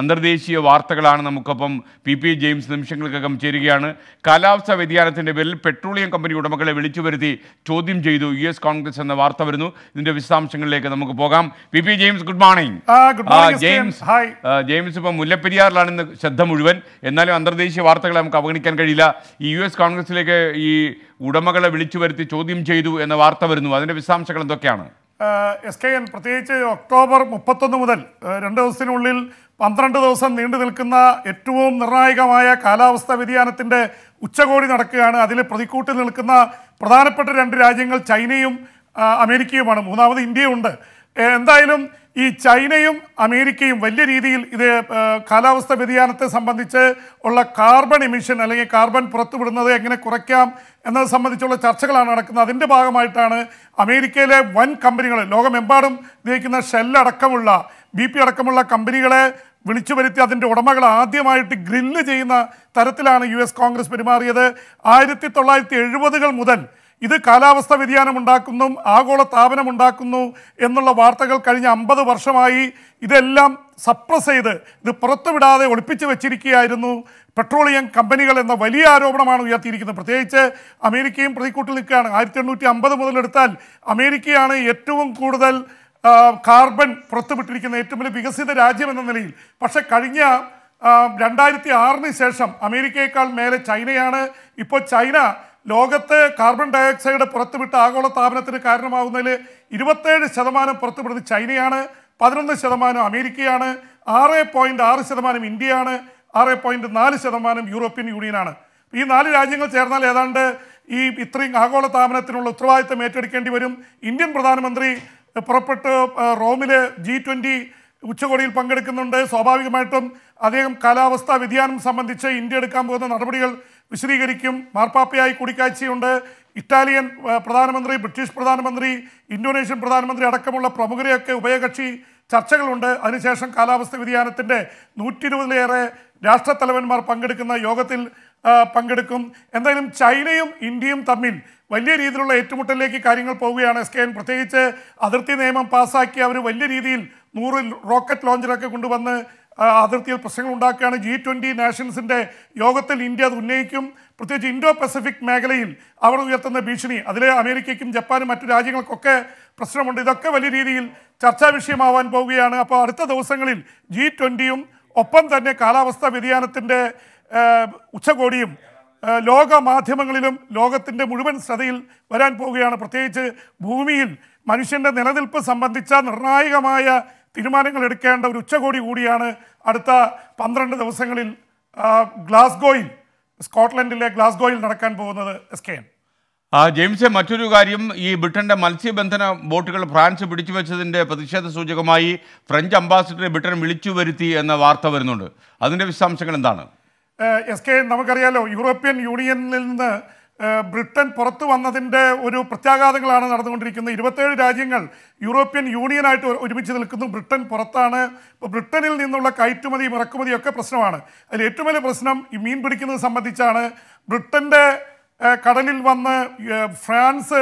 അന്തർദേശീയ വാർത്തകളാണ് നമുക്കൊപ്പം പി പി ജെയിംസ് നിമിഷങ്ങൾക്കകം ചേരുകയാണ് കാലാവസ്ഥാ വ്യതിയാനത്തിൻ്റെ പേരിൽ പെട്രോളിയം കമ്പനി ഉടമകളെ വിളിച്ചു വരുത്തി ചോദ്യം ചെയ്തു യു എസ് കോൺഗ്രസ് എന്ന വാർത്ത വരുന്നു ഇതിന്റെ വിശദാംശങ്ങളിലേക്ക് നമുക്ക് പോകാം P P James good morning James James ഇപ്പം മുല്ലപ്പെരിയാറിലാണ് ഇന്ന് ശ്രദ്ധ മുഴുവൻ എന്നാലും അന്തർദേശീയ വാർത്തകളെ നമുക്ക് അവഗണിക്കാൻ കഴിയില്ല ഈ യു എസ് കോൺഗ്രസിലേക്ക് ഈ ഉടമകളെ വിളിച്ചു വരുത്തി ചോദ്യം ചെയ്തു എന്ന വാർത്ത വരുന്നു അതിന്റെ വിശദാംശങ്ങൾ എന്തൊക്കെയാണ് എസ് കെ എൻ പ്രത്യേകിച്ച് ഒക്ടോബർ മുപ്പത്തൊന്ന് മുതൽ രണ്ട് ദിവസത്തിനുള്ളിൽ പന്ത്രണ്ട് ദിവസം നീണ്ടു നിൽക്കുന്ന ഏറ്റവും നിർണായകമായ കാലാവസ്ഥാ വ്യതിയാനത്തിൻ്റെ ഉച്ചകോടി നടക്കുകയാണ് അതിൽ പ്രതിക്കൂട്ടിൽ നിൽക്കുന്ന പ്രധാനപ്പെട്ട രണ്ട് രാജ്യങ്ങൾ ചൈനയും അമേരിക്കയുമാണ് മൂന്നാമത് ഇന്ത്യയുണ്ട് എന്തായാലും ഈ ചൈനയും അമേരിക്കയും വലിയ രീതിയിൽ ഇത് കാലാവസ്ഥ വ്യതിയാനത്തെ സംബന്ധിച്ച് ഉള്ള കാർബൺ എമിഷൻ അല്ലെങ്കിൽ കാർബൺ പുറത്തുവിടുന്നത് എങ്ങനെ കുറയ്ക്കാം എന്നത് സംബന്ധിച്ചുള്ള ചർച്ചകളാണ് നടക്കുന്നത് അതിൻ്റെ ഭാഗമായിട്ടാണ് അമേരിക്കയിലെ വൻ കമ്പനികൾ ലോകമെമ്പാടും ഉപയോഗിക്കുന്ന ഷെല്ലടക്കമുള്ള ബി പി അടക്കമുള്ള കമ്പനികളെ വിളിച്ചു വരുത്തി അതിൻ്റെ ഉടമകൾ ആദ്യമായിട്ട് ഗ്രില്ല് ചെയ്യുന്ന തരത്തിലാണ് യു കോൺഗ്രസ് പെരുമാറിയത് ആയിരത്തി തൊള്ളായിരത്തി മുതൽ ഇത് കാലാവസ്ഥ വ്യതിയാനം ഉണ്ടാക്കുന്നു ആഗോള താപനം ഉണ്ടാക്കുന്നു എന്നുള്ള വാർത്തകൾ കഴിഞ്ഞ അമ്പത് വർഷമായി ഇതെല്ലാം സപ്രസ് ചെയ്ത് ഇത് പുറത്തുവിടാതെ ഒളിപ്പിച്ചു വെച്ചിരിക്കുകയായിരുന്നു പെട്രോളിയം കമ്പനികൾ എന്ന വലിയ ആരോപണമാണ് ഉയർത്തിയിരിക്കുന്നത് പ്രത്യേകിച്ച് അമേരിക്കയും പ്രതിക്കൂട്ടിൽ നിൽക്കുകയാണ് ആയിരത്തി എണ്ണൂറ്റി അമ്പത് മുതലെടുത്താൽ അമേരിക്കയാണ് ഏറ്റവും കൂടുതൽ കാർബൺ പുറത്തുവിട്ടിരിക്കുന്ന ഏറ്റവും വലിയ വികസിത രാജ്യം എന്ന നിലയിൽ പക്ഷേ കഴിഞ്ഞ രണ്ടായിരത്തി ആറിന് ശേഷം അമേരിക്കയേക്കാൾ മേലെ ചൈനയാണ് ഇപ്പോൾ ചൈന ലോകത്തെ കാർബൺ ഡയോക്സൈഡ് പുറത്തുവിട്ട ആഗോള താപനത്തിന് കാരണമാകുന്നതിൽ ഇരുപത്തേഴ് ശതമാനം പുറത്തുവിടുന്നത് ചൈനയാണ് പതിനൊന്ന് ശതമാനം അമേരിക്കയാണ് ആറ് പോയിൻറ്റ് ആറ് ശതമാനം ഇന്ത്യയാണ് ആറ് പോയിൻറ്റ് നാല് ശതമാനം യൂറോപ്യൻ യൂണിയനാണ് ഈ നാല് രാജ്യങ്ങൾ ചേർന്നാൽ ഏതാണ്ട് ഈ ഇത്രയും ആഗോള താപനത്തിനുള്ള ഉത്തരവാദിത്തം ഏറ്റെടുക്കേണ്ടി വരും ഇന്ത്യൻ പ്രധാനമന്ത്രി പുറപ്പെട്ട് റോമിലെ ജി ട്വൻ്റി ഉച്ചകോടിയിൽ പങ്കെടുക്കുന്നുണ്ട് സ്വാഭാവികമായിട്ടും അദ്ദേഹം കാലാവസ്ഥാ വ്യതിയാനം സംബന്ധിച്ച് ഇന്ത്യ എടുക്കാൻ പോകുന്ന നടപടികൾ വിശദീകരിക്കും മാർപ്പാപ്പയായി കൂടിക്കാഴ്ചയുണ്ട് ഇറ്റാലിയൻ പ്രധാനമന്ത്രി ബ്രിട്ടീഷ് പ്രധാനമന്ത്രി ഇന്തോനേഷ്യൻ പ്രധാനമന്ത്രി അടക്കമുള്ള പ്രമുഖരെയൊക്കെ ഉഭയകക്ഷി ചർച്ചകളുണ്ട് അതിനുശേഷം കാലാവസ്ഥ വ്യതിയാനത്തിൻ്റെ നൂറ്റി ഇരുപതിലേറെ രാഷ്ട്രത്തലവന്മാർ പങ്കെടുക്കുന്ന യോഗത്തിൽ പങ്കെടുക്കും എന്തായാലും ചൈനയും ഇന്ത്യയും തമ്മിൽ വലിയ രീതിയിലുള്ള ഏറ്റുമുട്ടലിലേക്ക് കാര്യങ്ങൾ പോവുകയാണ് എസ് കെ എൻ പ്രത്യേകിച്ച് അതിർത്തി നിയമം പാസ്സാക്കി അവർ വലിയ രീതിയിൽ നൂറ് റോക്കറ്റ് ലോഞ്ചറൊക്കെ കൊണ്ടുവന്ന് അതിർത്തിയിൽ പ്രശ്നങ്ങൾ ഉണ്ടാക്കുകയാണ് ജി ട്വൻ്റി നാഷൻസിൻ്റെ യോഗത്തിൽ ഇന്ത്യ അത് ഉന്നയിക്കും പ്രത്യേകിച്ച് ഇൻഡോ പസഫിക് മേഖലയിൽ അവർ ഉയർത്തുന്ന ഭീഷണി അതിൽ അമേരിക്കയ്ക്കും ജപ്പാനും മറ്റു രാജ്യങ്ങൾക്കൊക്കെ പ്രശ്നമുണ്ട് ഇതൊക്കെ വലിയ രീതിയിൽ ചർച്ചാ വിഷയമാവാൻ പോവുകയാണ് അപ്പോൾ അടുത്ത ദിവസങ്ങളിൽ ജി ട്വൻ്റിയും ഒപ്പം തന്നെ കാലാവസ്ഥാ വ്യതിയാനത്തിൻ്റെ ഉച്ചകോടിയും ലോക മാധ്യമങ്ങളിലും ലോകത്തിൻ്റെ മുഴുവൻ ശ്രദ്ധയിൽ വരാൻ പോവുകയാണ് പ്രത്യേകിച്ച് ഭൂമിയിൽ മനുഷ്യൻ്റെ നിലനിൽപ്പ് സംബന്ധിച്ച നിർണായകമായ തീരുമാനങ്ങൾ എടുക്കേണ്ട ഒരു ഉച്ചകോടി കൂടിയാണ് അടുത്ത പന്ത്രണ്ട് ദിവസങ്ങളിൽ ഗ്ലാസ്ഗോയിൽ സ്കോട്ട്ലൻഡിലെ ഗ്ലാസ്ഗോയിൽ നടക്കാൻ പോകുന്നത് എസ് കെ എൻ ജെയിംസെ മറ്റൊരു കാര്യം ഈ ബ്രിട്ടന്റെ മത്സ്യബന്ധന ബോട്ടുകൾ ഫ്രാൻസ് പിടിച്ചു വെച്ചതിൻ്റെ പ്രതിഷേധ സൂചകമായി ഫ്രഞ്ച് അംബാസിഡറെ ബ്രിട്ടൻ വിളിച്ചു വരുത്തി എന്ന വാർത്ത വരുന്നുണ്ട് അതിൻ്റെ വിശദാംശങ്ങൾ എന്താണ് എസ് കെ നമുക്കറിയാലോ യൂറോപ്യൻ യൂണിയനിൽ നിന്ന് ബ്രിട്ടൻ പുറത്തു വന്നതിൻ്റെ ഒരു പ്രത്യാഘാതങ്ങളാണ് നടന്നുകൊണ്ടിരിക്കുന്നത് ഇരുപത്തേഴ് രാജ്യങ്ങൾ യൂറോപ്യൻ യൂണിയനായിട്ട് ഒരുമിച്ച് നിൽക്കുന്നു ബ്രിട്ടൻ പുറത്താണ് ഇപ്പോൾ ബ്രിട്ടനിൽ നിന്നുള്ള കയറ്റുമതിയും ഇറക്കുമതിയും ഒക്കെ പ്രശ്നമാണ് അതിൽ ഏറ്റവും വലിയ പ്രശ്നം ഈ മീൻ പിടിക്കുന്നത് സംബന്ധിച്ചാണ് ബ്രിട്ടൻ്റെ കടലിൽ വന്ന് ഫ്രാൻസ്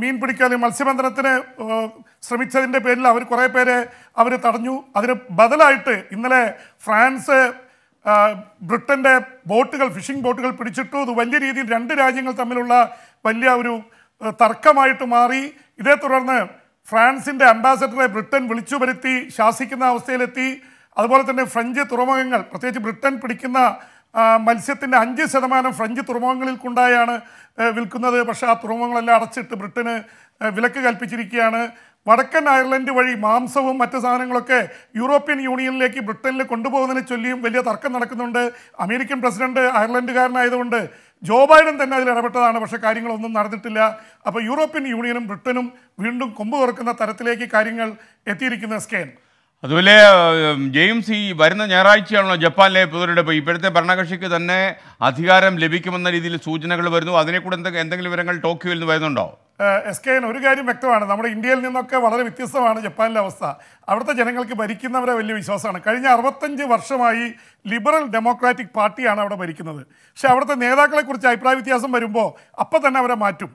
മീൻ പിടിക്കാൻ മത്സ്യബന്ധനത്തിന് ശ്രമിച്ചതിൻ്റെ പേരിൽ അവർ കുറേ പേരെ അവർ തടഞ്ഞു അതിന് ബദലായിട്ട് ഇന്നലെ ഫ്രാൻസ് ബ്രിട്ടൻ്റെ ബോട്ടുകൾ ഫിഷിംഗ് ബോട്ടുകൾ പിടിച്ചിട്ടു അത് വലിയ രീതിയിൽ രണ്ട് രാജ്യങ്ങൾ തമ്മിലുള്ള വലിയ ഒരു തർക്കമായിട്ട് മാറി ഇതേ തുടർന്ന് ഫ്രാൻസിൻ്റെ അംബാസഡറെ ബ്രിട്ടൻ വിളിച്ചു വരുത്തി ശാസിക്കുന്ന അവസ്ഥയിലെത്തി അതുപോലെ തന്നെ ഫ്രഞ്ച് തുറമുഖങ്ങൾ പ്രത്യേകിച്ച് ബ്രിട്ടൻ പിടിക്കുന്ന മത്സ്യത്തിൻ്റെ അഞ്ച് ശതമാനം ഫ്രഞ്ച് തുറമുഖങ്ങളിൽ കൊണ്ടായാണ് വിൽക്കുന്നത് പക്ഷേ ആ തുറമുഖങ്ങളെല്ലാം അടച്ചിട്ട് ബ്രിട്ടന് വിലക്ക് കൽപ്പിച്ചിരിക്കുകയാണ് വടക്കൻ അയർലൻഡ് വഴി മാംസവും മറ്റ് സാധനങ്ങളൊക്കെ യൂറോപ്യൻ യൂണിയനിലേക്ക് ബ്രിട്ടനിൽ കൊണ്ടുപോകുന്നതിനെ ചൊല്ലിയും വലിയ തർക്കം നടക്കുന്നുണ്ട് അമേരിക്കൻ പ്രസിഡന്റ് അയർലൻഡുകാരനായതുകൊണ്ട് ജോ ബൈഡൻ തന്നെ അതിൽ ഇടപെട്ടതാണ് പക്ഷേ കാര്യങ്ങളൊന്നും നടന്നിട്ടില്ല അപ്പോൾ യൂറോപ്യൻ യൂണിയനും ബ്രിട്ടനും വീണ്ടും കൊമ്പ് തുറക്കുന്ന തരത്തിലേക്ക് കാര്യങ്ങൾ എത്തിയിരിക്കുന്ന സ്കെയിൻ അതുപോലെ ജെയിംസ് ഈ വരുന്ന ഞായറാഴ്ചയാണല്ലോ ജപ്പാനിലെ പൊതുവെടുപ്പ് ഇപ്പോഴത്തെ ഭരണകക്ഷിക്ക് തന്നെ അധികാരം ലഭിക്കുമെന്ന രീതിയിൽ സൂചനകൾ വരുന്നു അതിനെക്കൂടെ എന്തെങ്കിലും വിവരങ്ങൾ ടോക്കിയോയിൽ നിന്ന് വരുന്നുണ്ടോ എസ് കെ ഒരു കാര്യം വ്യക്തമാണ് നമ്മുടെ ഇന്ത്യയിൽ നിന്നൊക്കെ വളരെ വ്യത്യസ്തമാണ് ജപ്പാനിലെ അവസ്ഥ അവിടുത്തെ ജനങ്ങൾക്ക് ഭരിക്കുന്നവരെ വലിയ വിശ്വാസമാണ് കഴിഞ്ഞ അറുപത്തഞ്ച് വർഷമായി ലിബറൽ ഡെമോക്രാറ്റിക് പാർട്ടിയാണ് അവിടെ ഭരിക്കുന്നത് പക്ഷേ അവിടുത്തെ നേതാക്കളെക്കുറിച്ച് അഭിപ്രായ വ്യത്യാസം വരുമ്പോൾ അപ്പം തന്നെ അവരെ മാറ്റും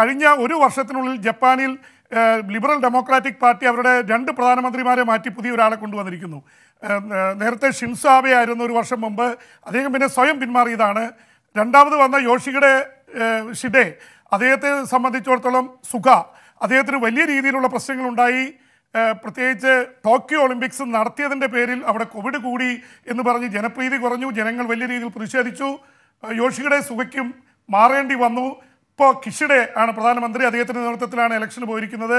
കഴിഞ്ഞ ഒരു വർഷത്തിനുള്ളിൽ ജപ്പാനിൽ ലിബറൽ ഡെമോക്രാറ്റിക് പാർട്ടി അവരുടെ രണ്ട് പ്രധാനമന്ത്രിമാരെ മാറ്റി പുതിയ ഒരാളെ കൊണ്ടുവന്നിരിക്കുന്നു നേരത്തെ ഷിൻസാബെ ആയിരുന്നു ഒരു വർഷം മുമ്പ് അദ്ദേഹം പിന്നെ സ്വയം പിന്മാറിയതാണ് രണ്ടാമത് വന്ന യോഷിയുടെ ഷിഡേ അദ്ദേഹത്തെ സംബന്ധിച്ചിടത്തോളം സുഖ അദ്ദേഹത്തിന് വലിയ രീതിയിലുള്ള പ്രശ്നങ്ങളുണ്ടായി പ്രത്യേകിച്ച് ടോക്കിയോ ഒളിമ്പിക്സ് നടത്തിയതിൻ്റെ പേരിൽ അവിടെ കോവിഡ് കൂടി എന്ന് പറഞ്ഞ് ജനപ്രീതി കുറഞ്ഞു ജനങ്ങൾ വലിയ രീതിയിൽ പ്രതിഷേധിച്ചു യോഷിയുടെ സുഖയ്ക്കും മാറേണ്ടി വന്നു ഇപ്പോൾ കിഷിഡെ ആണ് പ്രധാനമന്ത്രി അദ്ദേഹത്തിൻ്റെ നേതൃത്വത്തിലാണ് ഇലക്ഷന് പോയിരിക്കുന്നത്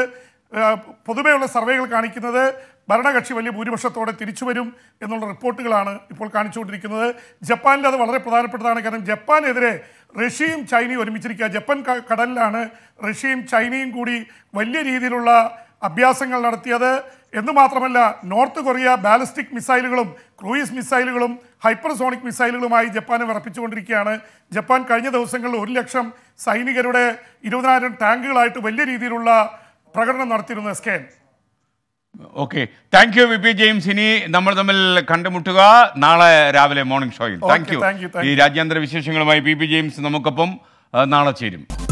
പൊതുവെയുള്ള സർവേകൾ കാണിക്കുന്നത് ഭരണകക്ഷി വലിയ ഭൂരിപക്ഷത്തോടെ തിരിച്ചു വരും എന്നുള്ള റിപ്പോർട്ടുകളാണ് ഇപ്പോൾ കാണിച്ചുകൊണ്ടിരിക്കുന്നത് ജപ്പാനിൽ അത് വളരെ പ്രധാനപ്പെട്ടതാണ് കാരണം ജപ്പാനെതിരെ റഷ്യയും ചൈനയും ഒരുമിച്ചിരിക്കുക ജപ്പാൻ കടലിലാണ് റഷ്യയും ചൈനയും കൂടി വലിയ രീതിയിലുള്ള അഭ്യാസങ്ങൾ നടത്തിയത് എന്ന് മാത്രമല്ല നോർത്ത് കൊറിയ ബാലിസ്റ്റിക് മിസൈലുകളും ക്രൂയിസ് മിസൈലുകളും ഹൈപ്പർസോണിക് മിസൈലുകളുമായി ജപ്പാന് വിറപ്പിച്ചുകൊണ്ടിരിക്കുകയാണ് ജപ്പാൻ കഴിഞ്ഞ ദിവസങ്ങളിൽ ഒരു ലക്ഷം സൈനികരുടെ ഇരുപതിനായിരം ടാങ്കുകളായിട്ട് വലിയ രീതിയിലുള്ള പ്രകടനം നടത്തിയിരുന്നു scan okay thank you V P James ഇനി നമ്മൾ തമ്മിൽ കണ്ടുമുട്ടുക നാളെ രാവിലെ മോർണിംഗ് ഷോയിൽ താങ്ക് യു ഈ രാജ്യാന്തര വിശേഷങ്ങളുമായി പി പി ജെയിംസ് നമുക്കൊപ്പം നാളെ ചേരും